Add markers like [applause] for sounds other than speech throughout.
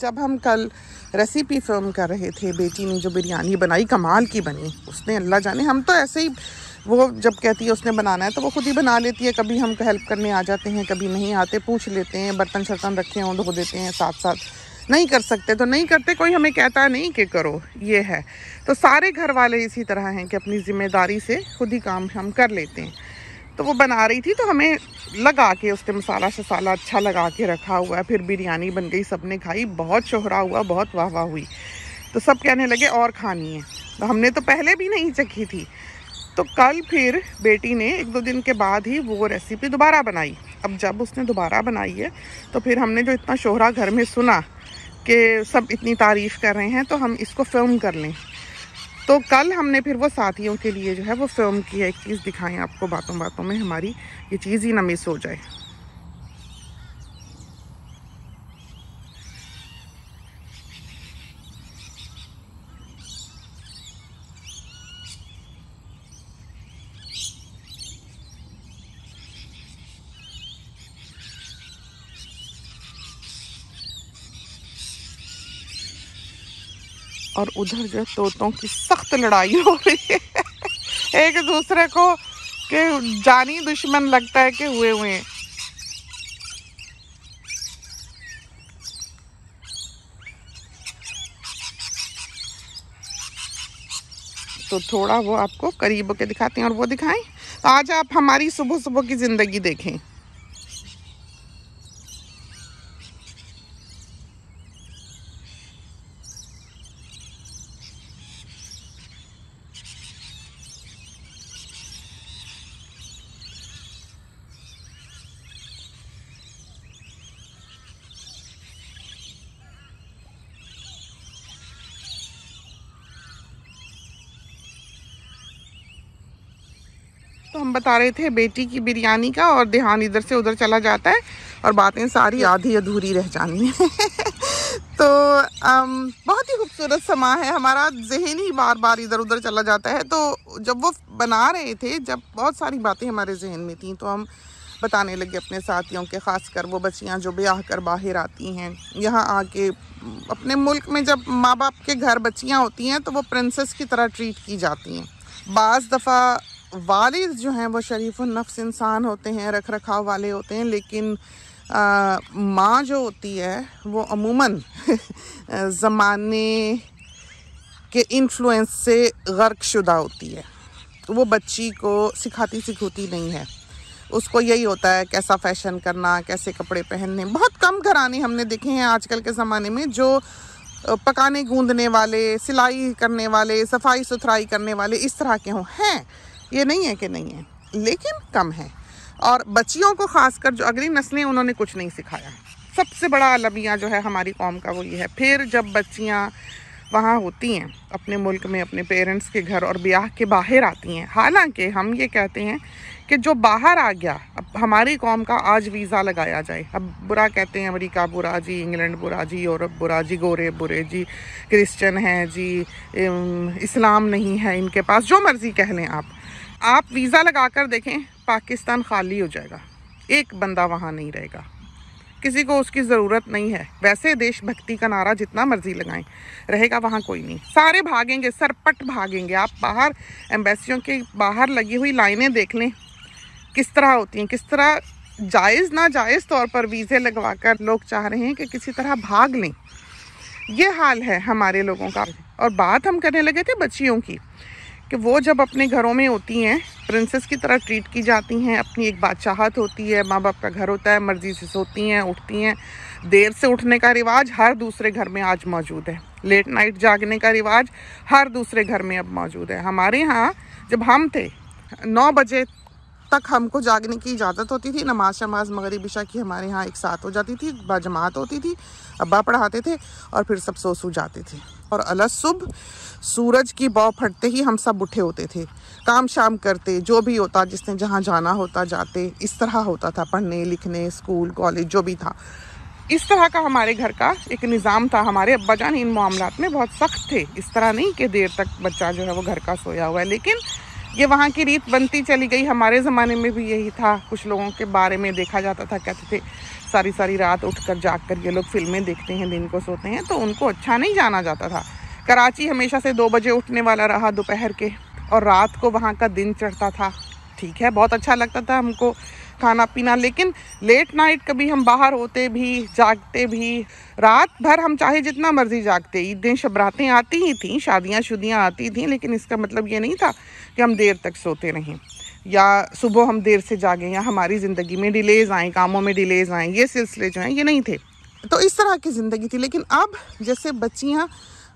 जब हम कल रेसिपी फिल्म कर रहे थे बेटी ने जो बिरयानी बनाई कमाल की बनी उसने अल्लाह जाने हम तो ऐसे ही वो जब कहती है उसने बनाना है तो वो खुद ही बना लेती है कभी हम हेल्प करने आ जाते हैं कभी नहीं आते पूछ लेते हैं बर्तन शर्तन रखे हों धो देते हैं साथ साथ नहीं कर सकते तो नहीं करते कोई हमें कहता नहीं कि करो ये है तो सारे घर वाले इसी तरह हैं कि अपनी ज़िम्मेदारी से खुद ही काम हम कर लेते हैं तो वो बना रही थी तो हमें लगा के उसने मसाला शसाला अच्छा लगा के रखा हुआ फिर बिरयानी बन गई सब ने खाई बहुत शोहरा हुआ बहुत वाह वाह हुई तो सब कहने लगे और खानी है तो हमने तो पहले भी नहीं चखी थी तो कल फिर बेटी ने एक दो दिन के बाद ही वो रेसिपी दोबारा बनाई अब जब उसने दोबारा बनाई है तो फिर हमने जो इतना शोहरा घर में सुना कि सब इतनी तारीफ़ कर रहे हैं तो हम इसको फिल्म कर लें तो कल हमने फिर वो साथियों के लिए जो है वो फिल्म की है एक चीज़ दिखाई आपको बातों बातों में हमारी ये चीज़ ही ना मिस हो जाए और उधर जो तोतों की सख्त लड़ाई हो रही है एक दूसरे को के जानी दुश्मन लगता है कि हुए हुए तो थोड़ा वो आपको करीब के दिखाते हैं और वो दिखाएं तो आज आप हमारी सुबह सुबह की ज़िंदगी देखें तो हम बता रहे थे बेटी की बिरयानी का और ध्यान इधर से उधर चला जाता है और बातें सारी आधी अधूरी रह जानी है [laughs] तो आम, बहुत ही खूबसूरत समा है हमारा जहन ही बार बार इधर उधर चला जाता है तो जब वो बना रहे थे जब बहुत सारी बातें हमारे जहन में थी तो हम बताने लगे अपने साथियों के ख़ास कर वो बच्चियाँ जो ब्याह कर बाहर आती हैं यहाँ आके अपने मुल्क में जब माँ बाप के घर बच्चियाँ होती हैं तो वो प्रिंसेस की तरह ट्रीट की जाती हैं बाज़ दफ़ा वालिद जो हैं वो शरीफ नफ्स इंसान होते हैं रख रखाव वाले होते हैं लेकिन माँ जो होती है वो अमूमन [laughs] ज़माने के इन्फ्लुएंस से गर्क शुदा होती है वो बच्ची को सिखाती सिखोती नहीं है उसको यही होता है कैसा फैशन करना कैसे कपड़े पहनने बहुत कम घराने हमने देखे हैं आजकल के ज़माने में जो पकाने गूंदने वाले सिलाई करने वाले सफाई सुथराई करने वाले इस तरह के हों हैं ये नहीं है कि नहीं है लेकिन कम है और बच्चियों को खासकर जो अगली नस्लें उन्होंने कुछ नहीं सिखाया सबसे बड़ा अलमिया जो है हमारी कौम का वो ये है फिर जब बच्चियाँ वहाँ होती हैं अपने मुल्क में अपने पेरेंट्स के घर और ब्याह के बाहर आती हैं हालांकि हम ये कहते हैं कि जो बाहर आ गया अब हमारी कौम का आज वीज़ा लगाया जाए अब बुरा कहते हैं अमेरिका बुरा जी इंग्लैंड बुरा जी यूरोप बुरा जी गोरे बुरे जी क्रिश्चन हैं जी इस्लाम नहीं है इनके पास जो मर्ज़ी कह लें आप आप वीज़ा लगा कर देखें पाकिस्तान खाली हो जाएगा एक बंदा वहाँ नहीं रहेगा किसी को उसकी ज़रूरत नहीं है वैसे देशभक्ति का नारा जितना मर्जी लगाएं रहेगा वहाँ कोई नहीं सारे भागेंगे सरपट भागेंगे आप बाहर एम्बेसियों के बाहर लगी हुई लाइनें देख लें किस तरह होती हैं किस तरह जायज़ ना जायज़ तौर पर वीज़े लगवा कर लोग चाह रहे हैं कि किसी तरह भाग लें ये हाल है हमारे लोगों का और बात हम करने लगे थे बच्चियों की कि वो जब अपने घरों में होती हैं प्रिंसेस की तरह ट्रीट की जाती हैं अपनी एक बादशाहत होती है माँ बाप का घर होता है मर्जी से सोती हैं उठती हैं देर से उठने का रिवाज हर दूसरे घर में आज मौजूद है लेट नाइट जागने का रिवाज हर दूसरे घर में अब मौजूद है हमारे यहाँ जब हम थे नौ बजे तक हमको जागने की इजाज़त होती थी नमाज शमाज मगरब इशा की हमारे यहाँ एक साथ हो जाती थी बाजमात होती थी अब्बा पढ़ाते थे और फिर सब सो सो जाते थे और सुबह सूरज की बौ फटते ही हम सब उठे होते थे काम शाम करते जो भी होता जिसने जहाँ जाना होता जाते इस तरह होता था पढ़ने लिखने स्कूल कॉलेज जो भी था इस तरह का हमारे घर का एक निज़ाम था हमारे अब्बा जान इन मामला में बहुत सख्त थे इस तरह नहीं कि देर तक बच्चा जो है वो घर का सोया हुआ है लेकिन ये वहाँ की रीत बनती चली गई हमारे ज़माने में भी यही था कुछ लोगों के बारे में देखा जाता था कहते थे सारी सारी रात उठ कर जाग कर ये लोग फिल्में देखते हैं दिन को सोते हैं तो उनको अच्छा नहीं जाना जाता था कराची हमेशा से दो बजे उठने वाला रहा दोपहर के और रात को वहाँ का दिन चढ़ता था ठीक है बहुत अच्छा लगता था हमको खाना पीना लेकिन लेट नाइट कभी हम बाहर होते भी जागते भी रात भर हम चाहे जितना मर्जी जागते ईदें शबरातें आती ही थीं शादियाँ शुदियाँ आती थीं लेकिन इसका मतलब ये नहीं था कि हम देर तक सोते रहें या सुबह हम देर से जागे या हमारी ज़िंदगी में डिलेज़ आएँ कामों में डिलेज़ आएँ ये सिलसिले जो हैं ये नहीं थे तो इस तरह की ज़िंदगी थी लेकिन अब जैसे बच्चियाँ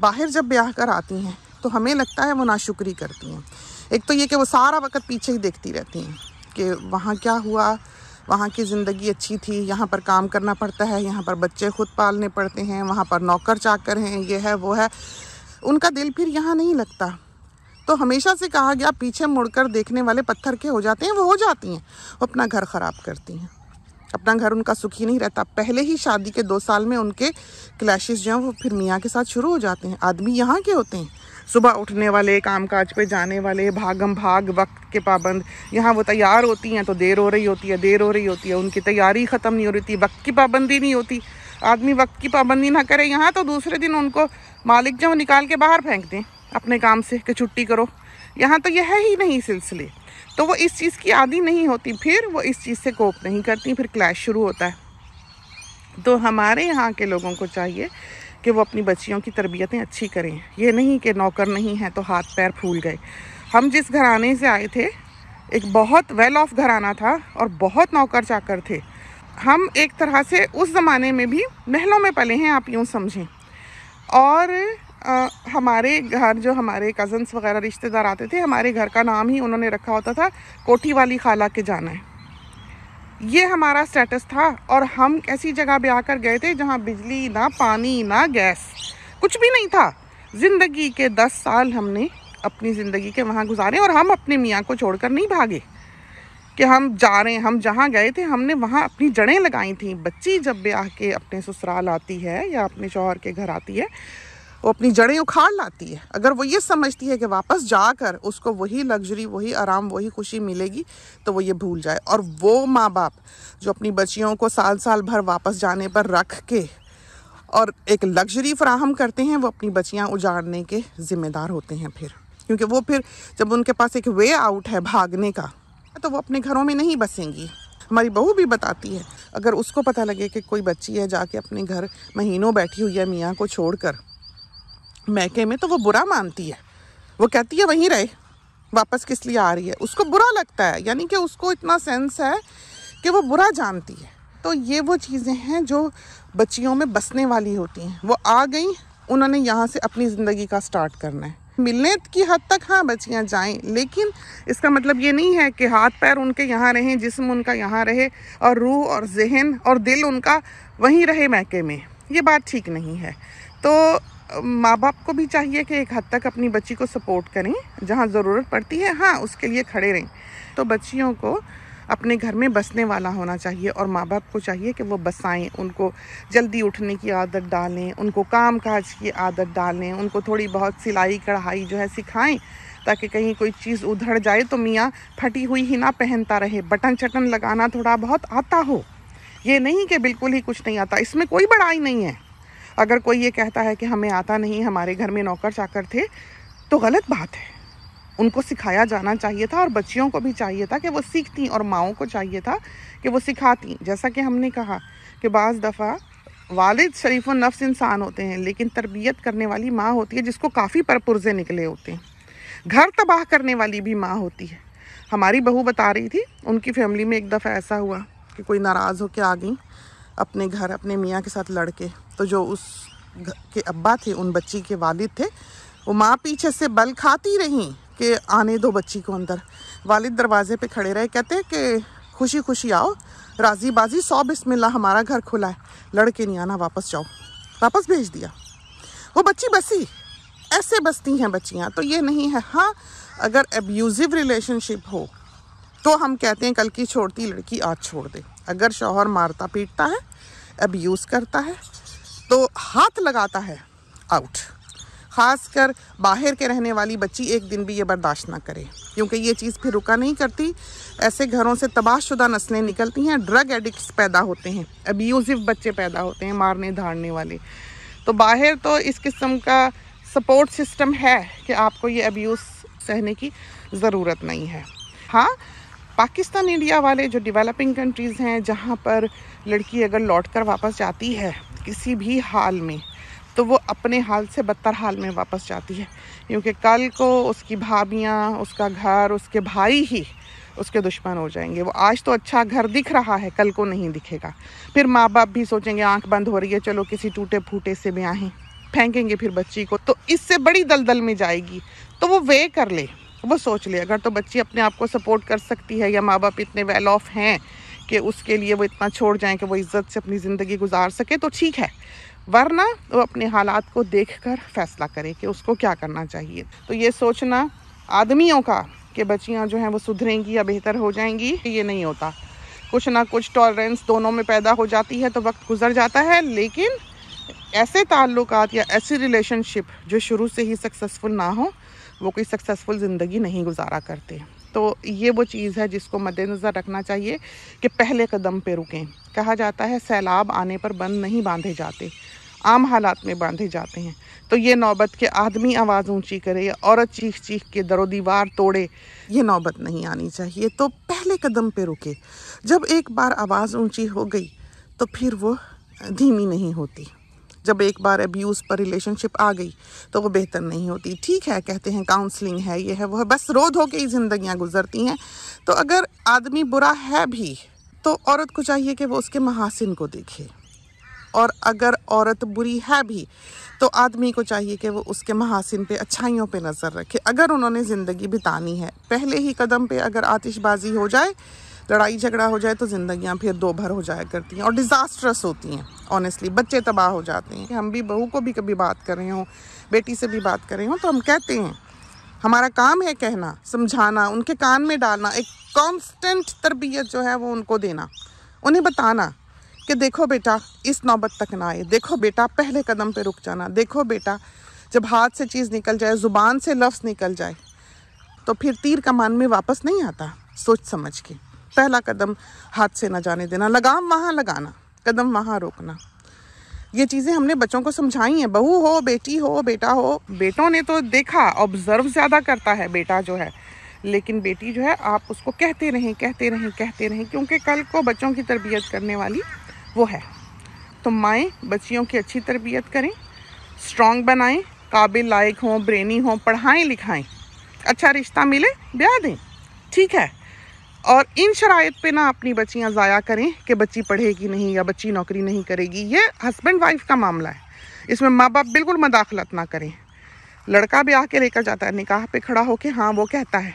बाहर जब ब्याह कर आती हैं तो हमें लगता है वो नाशुक्री करती हैं एक तो ये कि वो सारा वक्त पीछे ही देखती रहती हैं कि वहाँ क्या हुआ वहाँ की ज़िंदगी अच्छी थी यहाँ पर काम करना पड़ता है यहाँ पर बच्चे खुद पालने पड़ते हैं वहाँ पर नौकर चाकर हैं ये है वो है उनका दिल फिर यहाँ नहीं लगता तो हमेशा से कहा गया पीछे मुड़कर देखने वाले पत्थर के हो जाते हैं वो हो जाती हैं वो अपना घर ख़राब करती हैं अपना घर उनका सुखी नहीं रहता पहले ही शादी के दो साल में उनके क्लैशेज जो हैं वो फिर मियाँ के साथ शुरू हो जाते हैं आदमी यहाँ के होते हैं सुबह उठने वाले काम काज पर जाने वाले भागम भाग वक्त के पाबंद यहाँ वो तैयार होती हैं तो देर हो रही होती है देर हो रही होती है उनकी तैयारी ख़त्म नहीं हो रही थी वक्त की पाबंदी नहीं होती आदमी वक्त की पाबंदी ना करे यहाँ तो दूसरे दिन उनको मालिक जो निकाल के बाहर फेंक दें अपने काम से कि छुट्टी करो यहाँ तो यह है ही नहीं सिलसिले तो वो इस चीज़ की आदि नहीं होती फिर वो इस चीज़ से कोप नहीं करती फिर क्लैश शुरू होता है तो हमारे यहाँ के लोगों को चाहिए कि वो अपनी बच्चियों की तरबियतें अच्छी करें ये नहीं कि नौकर नहीं है तो हाथ पैर फूल गए हम जिस घराने से आए थे एक बहुत वेल ऑफ घराना था और बहुत नौकर चाकर थे हम एक तरह से उस ज़माने में भी महलों में पले हैं आप यूँ समझें और आ, हमारे घर जो हमारे कज़न्स वगैरह रिश्तेदार आते थे हमारे घर का नाम ही उन्होंने रखा होता था कोठी वाली खाला के जाना है ये हमारा स्टेटस था और हम ऐसी जगह पर आकर गए थे जहाँ बिजली ना पानी ना गैस कुछ भी नहीं था ज़िंदगी के दस साल हमने अपनी ज़िंदगी के वहाँ गुजारे और हम अपने मियाँ को छोड़कर नहीं भागे कि हम जा रहे हैं हम जहाँ गए थे हमने वहाँ अपनी जड़ें लगाई थी बच्ची जब ब्याह के अपने ससुराल आती है या अपने शोहर के घर आती है वो अपनी जड़ें उखाड़ लाती है अगर वो ये समझती है कि वापस जाकर उसको वही लग्जरी वही आराम वही खुशी मिलेगी तो वो ये भूल जाए और वो माँ बाप जो अपनी बच्चियों को साल साल भर वापस जाने पर रख के और एक लग्जरी फ्राहम करते हैं वो अपनी बच्चियाँ उजाड़ने के ज़िम्मेदार होते हैं फिर क्योंकि वो फिर जब उनके पास एक वे आउट है भागने का तो वो अपने घरों में नहीं बसेंगी हमारी बहू भी बताती है अगर उसको पता लगे कि कोई बच्ची है जाके अपने घर महीनों बैठी हुई है मियाँ को छोड़कर महके में तो वो बुरा मानती है वो कहती है वहीं रहे वापस किस लिए आ रही है उसको बुरा लगता है यानी कि उसको इतना सेंस है कि वो बुरा जानती है तो ये वो चीज़ें हैं जो बच्चियों में बसने वाली होती हैं वो आ गई उन्होंने यहाँ से अपनी ज़िंदगी का स्टार्ट करना है मिलने की हद तक हाँ बच्चियाँ जाएं लेकिन इसका मतलब ये नहीं है कि हाथ पैर उनके यहाँ रहें जिसम उनका यहाँ रहे और रूह और जहन और दिल उनका वहीं रहे महके में ये बात ठीक नहीं है तो माँ बाप को भी चाहिए कि एक हद तक अपनी बच्ची को सपोर्ट करें जहाँ ज़रूरत पड़ती है हाँ उसके लिए खड़े रहें तो बच्चियों को अपने घर में बसने वाला होना चाहिए और माँ बाप को चाहिए कि वो बसाएं उनको जल्दी उठने की आदत डालें उनको काम काज की आदत डालें उनको थोड़ी बहुत सिलाई कढ़ाई जो है सिखाएं ताकि कहीं कोई चीज़ उधड़ जाए तो मियाँ फटी हुई ही ना पहनता रहे बटन चटन लगाना थोड़ा बहुत आता हो ये नहीं कि बिल्कुल ही कुछ नहीं आता इसमें कोई बड़ाई नहीं है अगर कोई ये कहता है कि हमें आता नहीं हमारे घर में नौकर चाकर थे तो गलत बात है उनको सिखाया जाना चाहिए था और बच्चियों को भी चाहिए था कि वो सीखती और माओं को चाहिए था कि वो सिखाती जैसा कि हमने कहा कि बज़ दफ़ा वालिद शरीफ नफ्स इंसान होते हैं लेकिन तरबियत करने वाली माँ होती है जिसको काफ़ी परपुरजे निकले होते हैं घर तबाह करने वाली भी माँ होती है हमारी बहू बता रही थी उनकी फैमिली में एक दफ़ा ऐसा हुआ कि कोई नाराज़ होकर आ गई अपने घर अपने मियाँ के साथ लड़के तो जो उस के अब्बा थे उन बच्ची के वालिद थे वो माँ पीछे से बल खाती रहीं कि आने दो बच्ची को अंदर वालिद दरवाजे पे खड़े रहे कहते कि खुशी खुशी आओ राजी बाजी सौ बिस्मिल्लाह हमारा घर खुला है लड़के नहीं आना वापस जाओ वापस भेज दिया वो बच्ची बसी ऐसे बसती हैं बच्चियाँ तो ये नहीं है हाँ अगर एब्यूज़िव रिलेशनशिप हो तो हम कहते हैं कल की छोड़ती लड़की आज छोड़ दे अगर शौहर मारता पीटता है यूज़ करता है तो हाथ लगाता है आउट खासकर बाहर के रहने वाली बच्ची एक दिन भी ये बर्दाश्त ना करे क्योंकि ये चीज़ फिर रुका नहीं करती ऐसे घरों से तबाहशुदा नस्लें निकलती हैं ड्रग एडिक्ट्स पैदा होते हैं अब्यूज़िव बच्चे पैदा होते हैं मारने धाड़ने वाले तो बाहर तो इस किस्म का सपोर्ट सिस्टम है कि आपको ये अब्यूज़ सहने की ज़रूरत नहीं है हाँ पाकिस्तान इंडिया वाले जो डेवलपिंग कंट्रीज़ हैं जहाँ पर लड़की अगर लौट कर वापस जाती है किसी भी हाल में तो वो अपने हाल से बदतर हाल में वापस जाती है क्योंकि कल को उसकी भाभियाँ उसका घर उसके भाई ही उसके दुश्मन हो जाएंगे वो आज तो अच्छा घर दिख रहा है कल को नहीं दिखेगा फिर माँ बाप भी सोचेंगे आंख बंद हो रही है चलो किसी टूटे फूटे से भी आएँ फेंकेंगे फिर बच्ची को तो इससे बड़ी दलदल में जाएगी तो वो वे कर ले वो सोच ले अगर तो बच्ची अपने आप को सपोर्ट कर सकती है या माँ बाप इतने वेल ऑफ हैं कि उसके लिए वो इतना छोड़ जाएं कि वो इज़्ज़त से अपनी ज़िंदगी गुजार सके तो ठीक है वरना वो अपने हालात को देख कर फैसला करें कि उसको क्या करना चाहिए तो ये सोचना आदमियों का कि बच्चियाँ जो हैं वो सुधरेंगी या बेहतर हो जाएंगी ये नहीं होता कुछ ना कुछ टॉलरेंस दोनों में पैदा हो जाती है तो वक्त गुजर जाता है लेकिन ऐसे ताल्लुक या ऐसी रिलेशनशिप जो शुरू से ही सक्सेसफुल ना हो वो कोई सक्सेसफुल ज़िंदगी नहीं गुजारा करते तो ये वो चीज़ है जिसको मद्देनज़र रखना चाहिए कि पहले कदम पे रुकें कहा जाता है सैलाब आने पर बंद नहीं बांधे जाते आम हालात में बांधे जाते हैं तो ये नौबत के आदमी आवाज़ ऊंची करे या औरत चीख चीख के दरो दीवार तोड़े ये नौबत नहीं आनी चाहिए तो पहले कदम पे रुके जब एक बार आवाज़ ऊंची हो गई तो फिर वो धीमी नहीं होती जब एक बार अब्यूज़ पर रिलेशनशिप आ गई तो वो बेहतर नहीं होती ठीक है कहते हैं काउंसलिंग है ये है वो है बस रो धो के ही ज़िंदियाँ गुजरती हैं तो अगर आदमी बुरा है भी तो औरत को चाहिए कि वो उसके महासिन को देखे और अगर औरत बुरी है भी तो आदमी को चाहिए कि वो उसके महासिन पे अच्छाइयों पे नज़र रखे अगर उन्होंने ज़िंदगी बितानी है पहले ही कदम पे अगर आतिशबाजी हो जाए लड़ाई झगड़ा हो जाए तो ज़िंदगियाँ फिर दो भर हो जाया करती हैं और डिज़ास्ट्रस होती हैं ऑनेस्टली बच्चे तबाह हो जाते हैं हम भी बहू को भी कभी बात कर रहे हों बेटी से भी बात कर रहे हों तो हम कहते हैं हमारा काम है कहना समझाना उनके कान में डालना एक कॉन्स्टेंट तरबियत जो है वो उनको देना उन्हें बताना कि देखो बेटा इस नौबत तक ना आए देखो बेटा पहले कदम पे रुक जाना देखो बेटा जब हाथ से चीज़ निकल जाए ज़ुबान से लफ्ज़ निकल जाए तो फिर तीर कमान में वापस नहीं आता सोच समझ के पहला कदम हाथ से ना जाने देना लगाम वहाँ लगाना कदम वहाँ रोकना ये चीज़ें हमने बच्चों को समझाई हैं बहू हो बेटी हो बेटा हो बेटों ने तो देखा ऑब्ज़र्व ज़्यादा करता है बेटा जो है लेकिन बेटी जो है आप उसको कहते रहें कहते रहें कहते रहें क्योंकि कल को बच्चों की तरबियत करने वाली वो है तो माएँ बच्चियों की अच्छी तरबियत करें स्ट्रॉन्ग बनाएं काबिल लायक हों ब्रेनी हों पढ़ाएं लिखाएं अच्छा रिश्ता मिले ब्याह दें ठीक है और इन शराइ पे ना अपनी बच्चियाँ ज़ाया करें कि बच्ची पढ़ेगी नहीं या बच्ची नौकरी नहीं करेगी ये हस्बैंड वाइफ का मामला है इसमें माँ बाप बिल्कुल मदाखलत ना करें लड़का भी आके लेकर जाता है निकाह पे खड़ा होके हाँ वो कहता है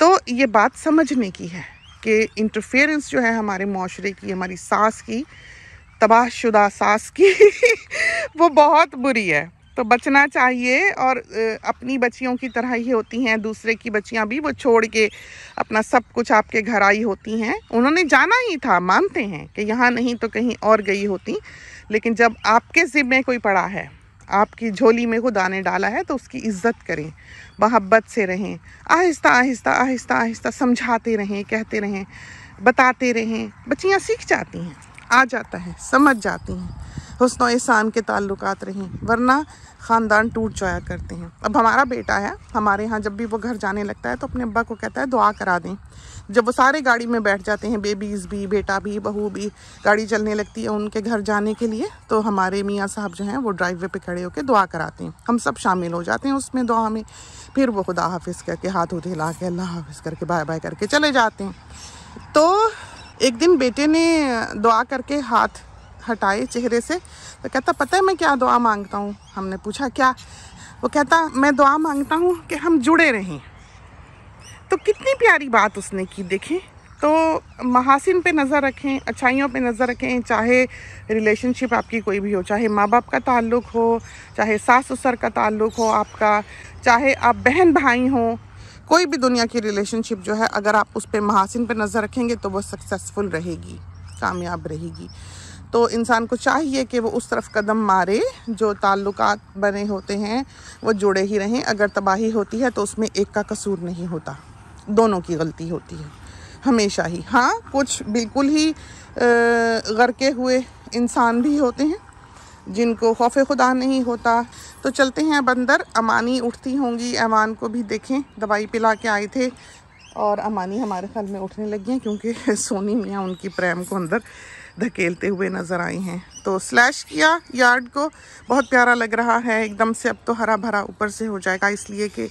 तो ये बात समझने की है कि इंटरफेरेंस जो है हमारे माशरे की हमारी सास की तबाहशुदा सास की [laughs] वो बहुत बुरी है तो बचना चाहिए और अपनी बच्चियों की तरह ही होती हैं दूसरे की बच्चियां भी वो छोड़ के अपना सब कुछ आपके घर आई होती हैं उन्होंने जाना ही था मानते हैं कि यहाँ नहीं तो कहीं और गई होती लेकिन जब आपके ज़िम्मे कोई पड़ा है आपकी झोली में खुद आने डाला है तो उसकी इज्जत करें महब्बत से रहें आहिस्ता आहिस्ता आहिस्ता आहिस्ता समझाते रहें कहते रहें बताते रहें बच्चियाँ सीख जाती हैं आ जाता है समझ जाती हैं हसन एहसान के ताल्लुक रहें वरना ख़ानदान टूट जाया करते हैं अब हमारा बेटा है हमारे यहाँ जब भी वो घर जाने लगता है तो अपने अब्बा को कहता है दुआ करा दें जब वो सारे गाड़ी में बैठ जाते हैं बेबीज़ भी बेटा भी बहू भी गाड़ी चलने लगती है उनके घर जाने के लिए तो हमारे मियाँ साहब जो हैं वो ड्राइव पे खड़े होकर दुआ कराते हैं हम सब शामिल हो जाते हैं उसमें दुआ में फिर वो खुदा हाफिज़ करके हाथ उधे ला के अल्लाह हाफिज़ करके बाय बाय करके चले जाते हैं तो एक दिन बेटे ने दुआ करके हाथ हटाए चेहरे से तो कहता पता है मैं क्या दुआ मांगता हूँ हमने पूछा क्या वो कहता मैं दुआ मांगता हूँ कि हम जुड़े रहें तो कितनी प्यारी बात उसने की देखें तो महासिन पे नज़र रखें अच्छाइयों पे नज़र रखें चाहे रिलेशनशिप आपकी कोई भी हो चाहे माँ बाप का ताल्लुक हो चाहे सास ससुर का ताल्लुक हो आपका चाहे आप बहन भाई हों कोई भी दुनिया की रिलेशनशिप जो है अगर आप उस पर महासिन पे नज़र रखेंगे तो वो सक्सेसफुल रहेगी कामयाब रहेगी तो इंसान को चाहिए कि वो उस तरफ कदम मारे जो ताल्लुक बने होते हैं वो जुड़े ही रहें अगर तबाही होती है तो उसमें एक का कसूर नहीं होता दोनों की गलती होती है हमेशा ही हाँ कुछ बिल्कुल ही गरके हुए इंसान भी होते हैं जिनको खौफ खुदा नहीं होता तो चलते हैं अब अंदर अमानी उठती होंगी अमान को भी देखें दवाई पिला के आए थे और अमानी हमारे ख्याल में उठने लगी हैं क्योंकि [laughs] सोनी मियाँ उनकी प्रेम को अंदर धकेलते हुए नज़र आई हैं तो स्लैश किया यार्ड को बहुत प्यारा लग रहा है एकदम से अब तो हरा भरा ऊपर से हो जाएगा इसलिए कि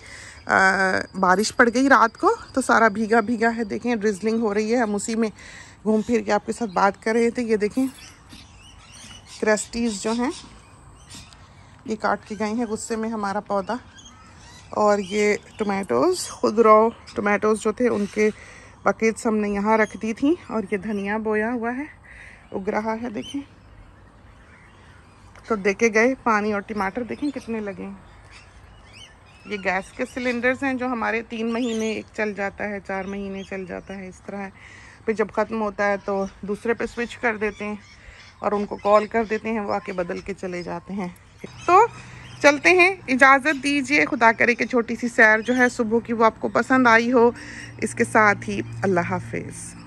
बारिश पड़ गई रात को तो सारा भीगा भीगा है देखें ड्रिजलिंग हो रही है हम उसी में घूम फिर के आपके साथ बात कर रहे थे ये देखें क्रेस्टीज जो हैं ये काट के गए हैं गुस्से में हमारा पौधा और ये टमाटोज़ खुद रो टमाटोज़ जो थे उनके बकेट्स हमने यहाँ रख दी थी और ये धनिया बोया हुआ है उग रहा है देखें तो देखे गए पानी और टमाटर देखें कितने लगे ये गैस के सिलेंडर्स हैं जो हमारे तीन महीने एक चल जाता है चार महीने चल जाता है इस तरह है फिर जब ख़त्म होता है तो दूसरे पे स्विच कर देते हैं और उनको कॉल कर देते हैं वो आके बदल के चले जाते हैं तो चलते हैं इजाज़त दीजिए खुदा करे कि छोटी सी सैर जो है सुबह की वो आपको पसंद आई हो इसके साथ ही अल्लाह हाफिज़